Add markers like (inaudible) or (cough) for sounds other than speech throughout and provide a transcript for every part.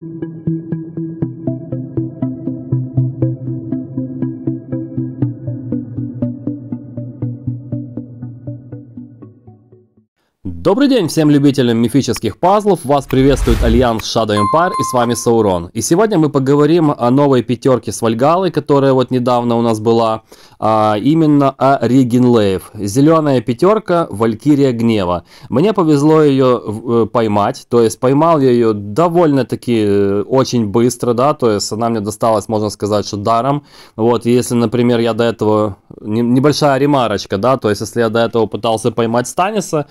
thank you Добрый день всем любителям мифических пазлов, вас приветствует Альянс Shadow Empire и с вами Саурон. И сегодня мы поговорим о новой пятерке с Вальгалой, которая вот недавно у нас была, а именно о Ригенлейв. Зеленая пятерка Валькирия Гнева. Мне повезло ее э, поймать, то есть поймал я ее довольно-таки э, очень быстро, да, то есть она мне досталась, можно сказать, что даром. Вот, если, например, я до этого... Небольшая ремарочка, да, то есть если я до этого пытался поймать Станиса,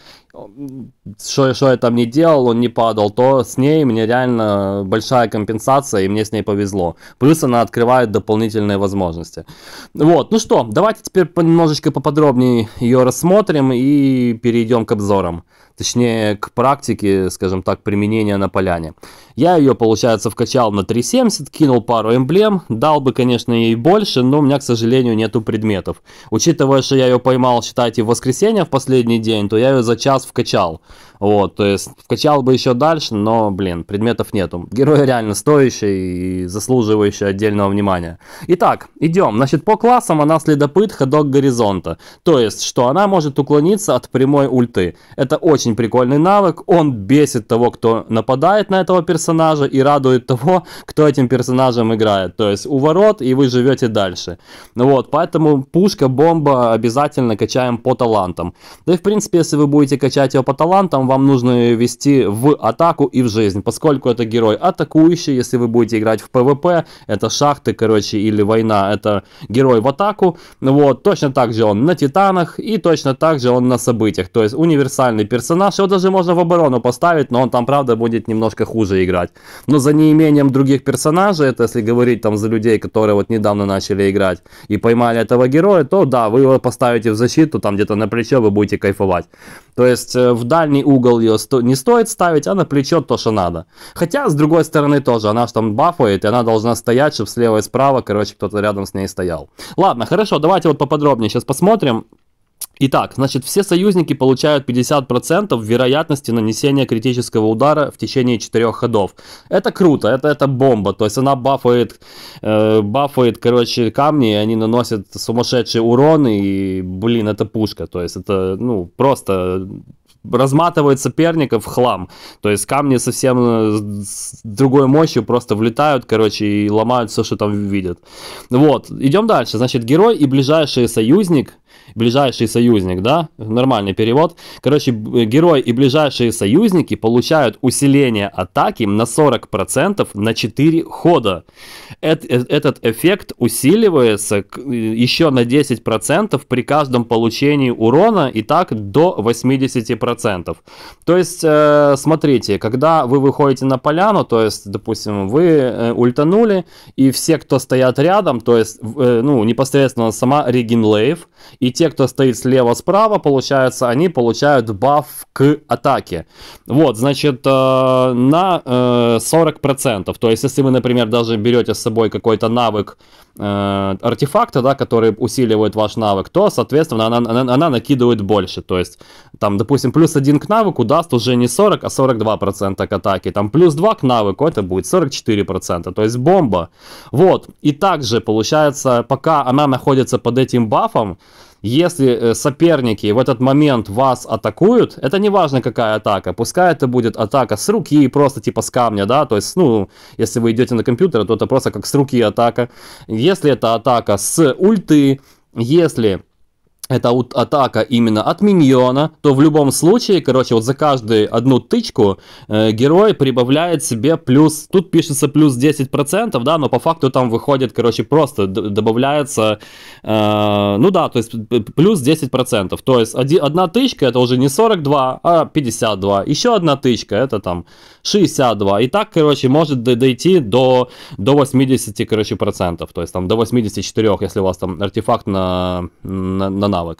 что, что я там не делал, он не падал, то с ней мне реально большая компенсация, и мне с ней повезло. Плюс она открывает дополнительные возможности. Вот, ну что, давайте теперь немножечко поподробнее ее рассмотрим и перейдем к обзорам точнее к практике, скажем так, применения на поляне. Я ее, получается, вкачал на 3.70, кинул пару эмблем, дал бы, конечно, ей больше, но у меня, к сожалению, нету предметов. Учитывая, что я ее поймал, считайте, в воскресенье в последний день, то я ее за час вкачал. Вот, то есть вкачал бы еще дальше, но, блин, предметов нету. Герой реально стоящий и заслуживающий отдельного внимания. Итак, идем. Значит, по классам она следопыт, ходок горизонта. То есть, что она может уклониться от прямой ульты. Это очень прикольный навык. Он бесит того, кто нападает на этого персонажа и радует того, кто этим персонажем играет. То есть, у ворот и вы живете дальше. Вот, поэтому пушка, бомба обязательно качаем по талантам. Да и, в принципе, если вы будете качать ее по талантам, вам нужно вести в атаку и в жизнь, поскольку это герой атакующий, если вы будете играть в ПВП, это шахты, короче, или война, это герой в атаку, вот, точно так же он на титанах и точно так же он на событиях, то есть универсальный персонаж, его даже можно в оборону поставить, но он там, правда, будет немножко хуже играть, но за неимением других персонажей, это если говорить там за людей, которые вот недавно начали играть и поймали этого героя, то да, вы его поставите в защиту, там где-то на плечо вы будете кайфовать, то есть э, в дальний угол угол ее сто... не стоит ставить, а на плечо то, что надо. Хотя, с другой стороны, тоже она же там бафует, и она должна стоять, чтобы слева и справа, короче, кто-то рядом с ней стоял. Ладно, хорошо, давайте вот поподробнее сейчас посмотрим. Итак, значит, все союзники получают 50% вероятности нанесения критического удара в течение 4 ходов. Это круто, это, это бомба. То есть она бафует, э, бафает, короче, камни, и они наносят сумасшедший урон, и, блин, это пушка. То есть это, ну, просто разматывает соперников в хлам. То есть камни совсем э, с другой мощью просто влетают, короче, и ломают все, что там видят. Вот, идем дальше. Значит, герой и ближайший союзник – ближайший союзник, да, нормальный перевод. Короче, герой и ближайшие союзники получают усиление атаки на 40% на 4 хода. Э, этот эффект усиливается э, еще на 10% при каждом получении урона и так до 80%. То есть, э, смотрите, когда вы выходите на поляну, то есть, допустим, вы ультанули, и все, кто стоят рядом, то есть, ну, непосредственно сама лейв и те, кто стоит слева-справа, получается, они получают баф к атаке. Вот, значит, э, на э, 40%. То есть, если вы, например, даже берете с собой какой-то навык э, артефакта, да, который усиливает ваш навык, то, соответственно, она, она, она накидывает больше. То есть, там, допустим, плюс один к навыку даст уже не 40, а 42% к атаке. Там плюс 2 к навыку, это будет 44%. То есть, бомба. Вот, и также, получается, пока она находится под этим бафом, если э, соперники в этот момент вас атакуют, это не важно какая атака, пускай это будет атака с руки, просто типа с камня, да, то есть, ну, если вы идете на компьютер, то это просто как с руки атака. Если это атака с ульты, если это вот атака именно от миньона, то в любом случае, короче, вот за каждую одну тычку э, герой прибавляет себе плюс, тут пишется плюс 10%, да, но по факту там выходит, короче, просто добавляется, э, ну да, то есть плюс 10%, то есть оди, одна тычка это уже не 42, а 52, еще одна тычка это там 62, и так, короче, может дойти до, до 80, короче, процентов, то есть там до 84, если у вас там артефакт на, на, на навык.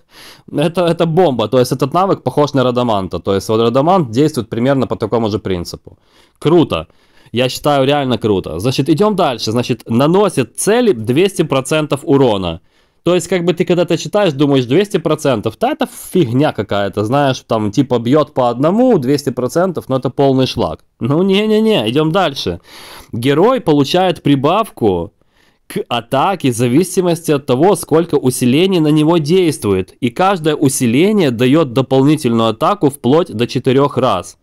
Это, это бомба, то есть этот навык похож на Радаманта, то есть вот Радамант действует примерно по такому же принципу. Круто. Я считаю, реально круто. Значит, идем дальше. Значит, наносит цели 200% урона. То есть, как бы ты когда-то читаешь, думаешь, 200%, да это фигня какая-то, знаешь, там типа бьет по одному, 200%, но это полный шлак. Ну, не-не-не, идем дальше. Герой получает прибавку к атаке в зависимости от того, сколько усилений на него действует, и каждое усиление дает дополнительную атаку вплоть до 4 раз.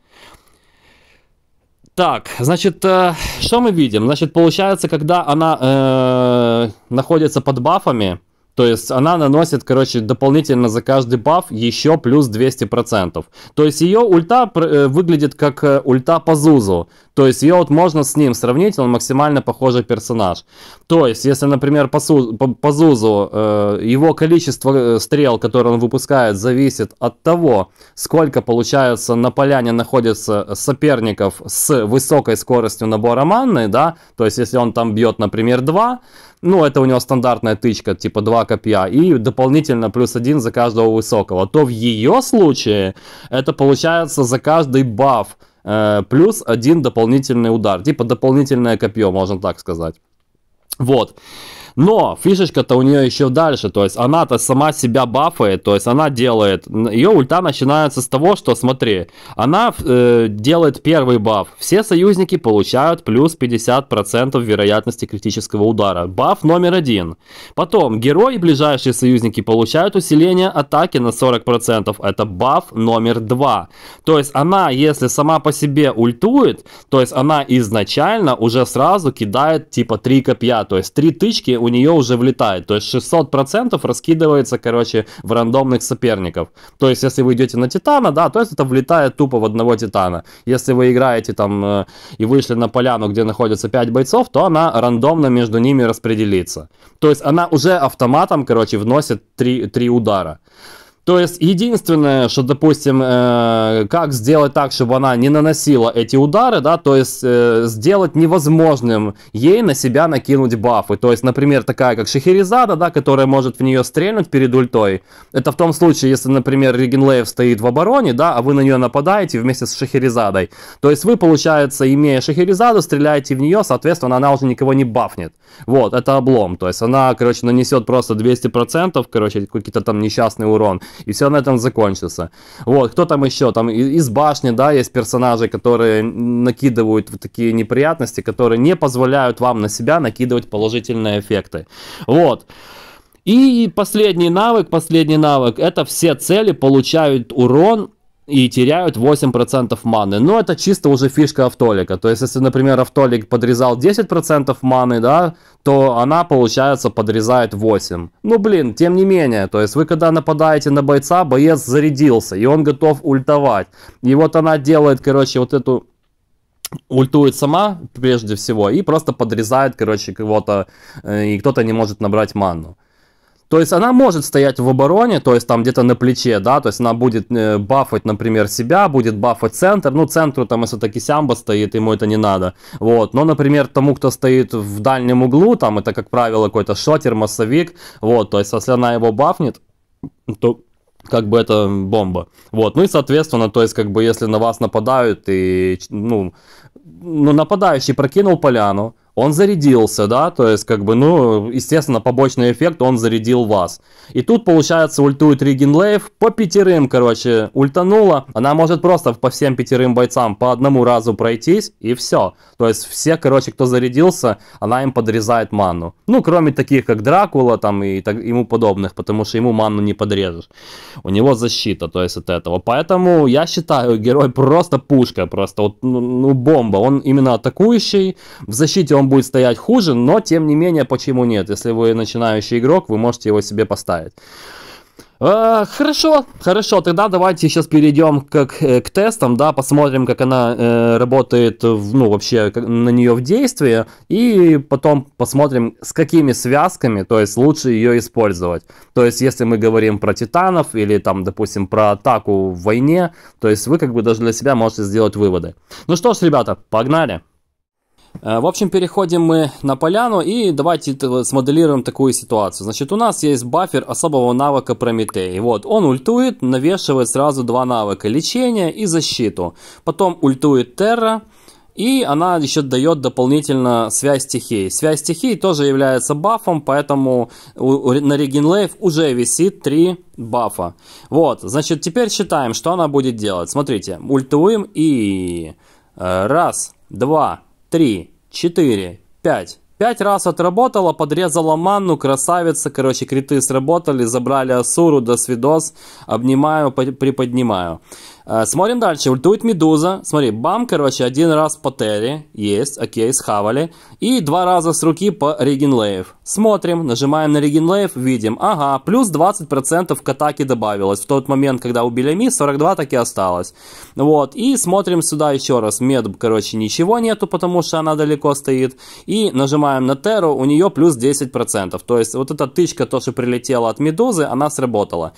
Так, значит, э, что мы видим? Значит, получается, когда она э, находится под бафами, то есть она наносит, короче, дополнительно за каждый баф еще плюс 200%. То есть ее ульта э, выглядит как э, ульта по Зузу. То есть ее вот можно с ним сравнить, он максимально похожий персонаж. То есть, если, например, по, Су, по, по Зузу э, его количество э, стрел, которые он выпускает, зависит от того, сколько, получается, на поляне находится соперников с высокой скоростью набора манны, да, то есть если он там бьет, например, 2, ну, это у него стандартная тычка, типа два копья, и дополнительно плюс один за каждого высокого, то в ее случае это получается за каждый баф э, плюс один дополнительный удар, типа дополнительное копье, можно так сказать. Вот. Но фишечка-то у нее еще дальше, то есть она-то сама себя бафает, то есть она делает, ее ульта начинается с того, что смотри, она э, делает первый баф, все союзники получают плюс 50% вероятности критического удара, баф номер один. Потом герои ближайшие союзники получают усиление атаки на 40%, это баф номер два. То есть она, если сама по себе ультует, то есть она изначально уже сразу кидает типа три копья, то есть три тычки у нее уже влетает. То есть 600% раскидывается, короче, в рандомных соперников. То есть если вы идете на Титана, да, то есть это влетает тупо в одного Титана. Если вы играете там э, и вышли на поляну, где находятся 5 бойцов, то она рандомно между ними распределится. То есть она уже автоматом, короче, вносит 3, 3 удара. То есть единственное, что, допустим, э, как сделать так, чтобы она не наносила эти удары, да, то есть э, сделать невозможным ей на себя накинуть бафы. То есть, например, такая как Шахерезада, да, которая может в нее стрельнуть перед ультой. Это в том случае, если, например, Регенлеев стоит в обороне, да, а вы на нее нападаете вместе с Шахерезадой. То есть вы, получается, имея Шахерезаду, стреляете в нее, соответственно, она уже никого не бафнет. Вот, это облом. То есть она, короче, нанесет просто 200%, короче, какой то там несчастный урон. (laughs) и все на этом закончится. Вот, кто там еще? Там из башни, да, есть персонажи, которые накидывают такие неприятности, которые не позволяют вам на себя накидывать положительные эффекты. Вот. И последний навык, последний навык, это все цели получают урон и теряют 8% маны. Но это чисто уже фишка автолика. То есть, если, например, автолик подрезал 10% маны, да, то она, получается, подрезает 8. Ну, блин, тем не менее. То есть, вы когда нападаете на бойца, боец зарядился, и он готов ультовать. И вот она делает, короче, вот эту ультует сама, прежде всего, и просто подрезает, короче, кого-то, э, и кто-то не может набрать ману. То есть она может стоять в обороне, то есть там где-то на плече, да, то есть она будет э, бафать, например, себя, будет бафать центр, ну, центру там, если таки Сямба стоит, ему это не надо, вот, но, например, тому, кто стоит в дальнем углу, там, это, как правило, какой-то шотер, массовик, вот, то есть если она его бафнет, то как бы это бомба. Вот, ну и соответственно, то есть как бы если на вас нападают и, ну, ну нападающий прокинул поляну, он зарядился, да, то есть, как бы, ну, естественно, побочный эффект, он зарядил вас. И тут, получается, ультует Лейв по пятерым, короче, ультанула. Она может просто по всем пятерым бойцам по одному разу пройтись, и все. То есть, все, короче, кто зарядился, она им подрезает ману. Ну, кроме таких, как Дракула, там, и так, ему подобных, потому что ему ману не подрежешь. У него защита, то есть, от этого. Поэтому, я считаю, герой просто пушка, просто, вот, ну, ну бомба. Он именно атакующий, в защите он он будет стоять хуже, но тем не менее, почему нет? Если вы начинающий игрок, вы можете его себе поставить. А, хорошо, хорошо, тогда давайте сейчас перейдем к, к, э, к тестам, да, посмотрим, как она э, работает, в, ну, вообще, как, на нее в действии, и потом посмотрим, с какими связками, то есть, лучше ее использовать. То есть, если мы говорим про титанов или, там, допустим, про атаку в войне, то есть, вы, как бы, даже для себя можете сделать выводы. Ну что ж, ребята, погнали! Э, в общем, переходим мы на поляну и давайте смоделируем такую ситуацию. Значит, у нас есть бафер особого навыка Прометей. Вот, он ультует, навешивает сразу два навыка, лечение и защиту. Потом ультует Терра, и она еще дает дополнительно связь стихий. Связь стихий тоже является бафом, поэтому на Регенлейв уже висит 3 бафа. Вот, значит, теперь считаем, что она будет делать. Смотрите, ультуем и... Э, раз, два, три, четыре, пять. Пять раз отработала, подрезала манну, красавица. Короче, криты сработали, забрали Асуру, до свидос. Обнимаю, приподнимаю. Э, смотрим дальше. Ультует Медуза. Смотри, бам, короче, один раз по Терри. Есть, окей, схавали. И два раза с руки по Регенлейв. Смотрим, нажимаем на Регенлейв, видим. Ага, плюс 20% к атаке добавилось. В тот момент, когда убили Ми, 42 таки осталось. Вот, и смотрим сюда еще раз. Мед, короче, ничего нету, потому что она далеко стоит. И нажимаем на Терру, у нее плюс 10%. То есть вот эта тычка, то, что прилетела от Медузы, она сработала.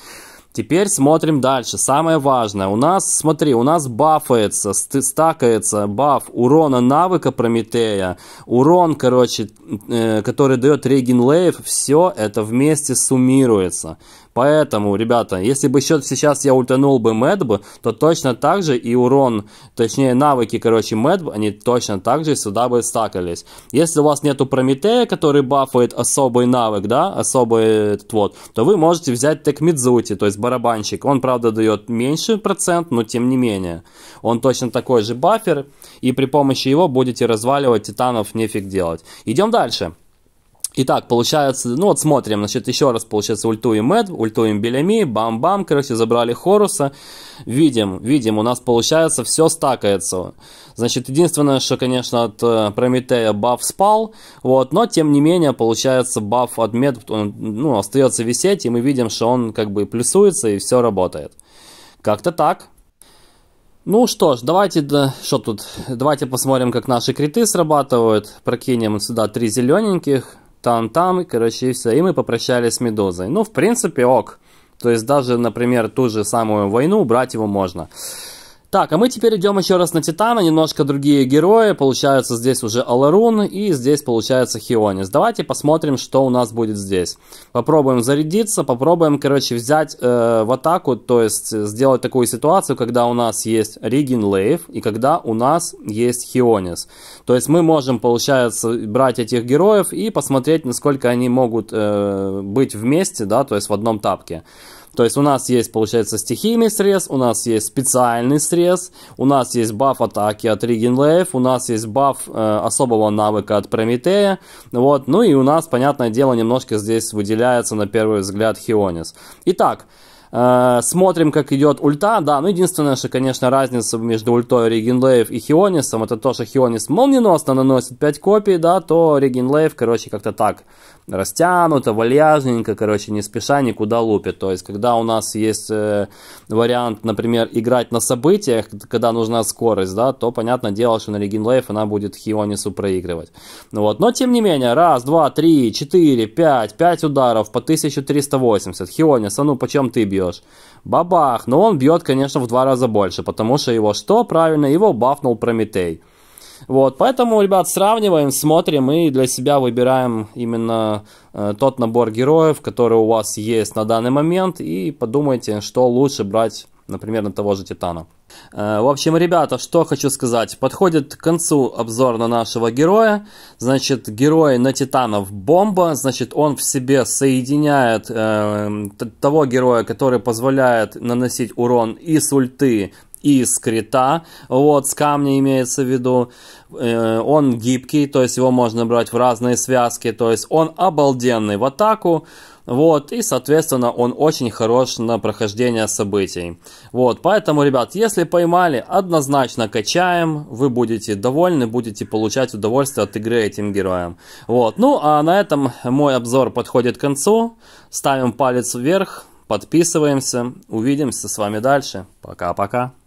Теперь смотрим дальше. Самое важное. У нас, смотри, у нас бафается, стакается баф урона навыка Прометея. Урон, короче, э, который дает Регин Лейв. Все это вместе суммируется. Поэтому, ребята, если бы счет сейчас я ультанул бы Мэдб, то точно так же и урон, точнее навыки, короче, Мэдб, они точно так же сюда бы стакались. Если у вас нету Прометея, который бафает особый навык, да, особый этот вот, то вы можете взять Текмидзути, то есть барабанщик. Он, правда, дает меньше процент, но тем не менее. Он точно такой же бафер, и при помощи его будете разваливать титанов, нефиг делать. Идем дальше. Итак, получается, ну вот смотрим, значит, еще раз, получается, ультуем Мэд, ультуем Белями, бам-бам, короче, забрали Хоруса. Видим, видим, у нас получается все стакается. Значит, единственное, что, конечно, от э, Прометея баф спал, вот, но, тем не менее, получается, баф от Мед, он, ну, остается висеть, и мы видим, что он, как бы, плюсуется, и все работает. Как-то так. Ну что ж, давайте, да, что тут, давайте посмотрим, как наши криты срабатывают. Прокинем сюда три зелененьких, там-там, и, короче, и все. И мы попрощались с Медузой. Ну, в принципе, ок. То есть даже, например, ту же самую войну брать его можно. Так, а мы теперь идем еще раз на Титана, немножко другие герои. Получается здесь уже Аларун и здесь получается Хионис. Давайте посмотрим, что у нас будет здесь. Попробуем зарядиться, попробуем, короче, взять э, в атаку, то есть сделать такую ситуацию, когда у нас есть Ригин Лейв и когда у нас есть Хионис. То есть мы можем, получается, брать этих героев и посмотреть, насколько они могут э, быть вместе, да, то есть в одном тапке. То есть у нас есть, получается, стихийный срез, у нас есть специальный срез, у нас есть баф атаки от Риген Лейв, у нас есть баф э, особого навыка от Прометея. Вот. Ну и у нас, понятное дело, немножко здесь выделяется на первый взгляд Хионис. Итак, э, Смотрим, как идет ульта. Да, ну единственное, что, конечно, разница между ультой Регенлейв и Хионисом, это то, что Хионис молниеносно наносит 5 копий, да, то Регенлейв, короче, как-то так растянуто, вальяжненько, короче, не спеша никуда лупит. То есть, когда у нас есть э, вариант, например, играть на событиях, когда нужна скорость, да, то, понятное дело, что на Регин Лейф она будет Хионису проигрывать. Ну вот. Но, тем не менее, раз, два, три, четыре, пять, пять ударов по 1380. Хионис, а ну, почем ты бьешь? Бабах! Но он бьет, конечно, в два раза больше, потому что его что? Правильно, его бафнул Прометей. Вот, поэтому, ребят, сравниваем, смотрим и для себя выбираем именно э, тот набор героев, который у вас есть на данный момент. И подумайте, что лучше брать, например, на того же Титана. Э, в общем, ребята, что хочу сказать. Подходит к концу обзор на нашего героя. Значит, герой на титанов бомба. Значит, он в себе соединяет э, того героя, который позволяет наносить урон и с ульты, из крита, вот, с камня имеется в виду, э, он гибкий, то есть его можно брать в разные связки, то есть он обалденный в атаку, вот, и, соответственно, он очень хорош на прохождение событий. Вот, поэтому, ребят, если поймали, однозначно качаем, вы будете довольны, будете получать удовольствие от игры этим героем. Вот, ну, а на этом мой обзор подходит к концу. Ставим палец вверх, подписываемся, увидимся с вами дальше. Пока-пока.